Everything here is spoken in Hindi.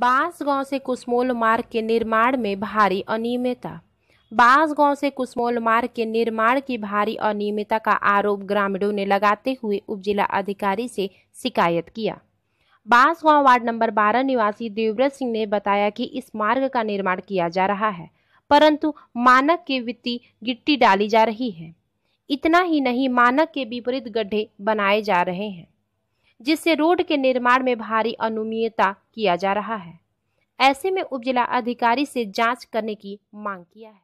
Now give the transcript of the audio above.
बांस गांव से कुसमोल मार्ग के निर्माण में भारी अनियमितता बांस गांव से कुसमोल मार्ग के निर्माण की भारी अनियमितता का आरोप ग्रामीणों ने लगाते हुए उपजिला अधिकारी से शिकायत किया बांस गांव वार्ड नंबर 12 निवासी देवव्रत सिंह ने बताया कि इस मार्ग का निर्माण किया जा रहा है परंतु मानक के वित्तीय गिट्टी डाली जा रही है इतना ही नहीं मानक के विपरीत गड्ढे बनाए जा रहे हैं जिससे रोड के निर्माण में भारी अनुमीयता किया जा रहा है ऐसे में उपजिला अधिकारी से जांच करने की मांग किया है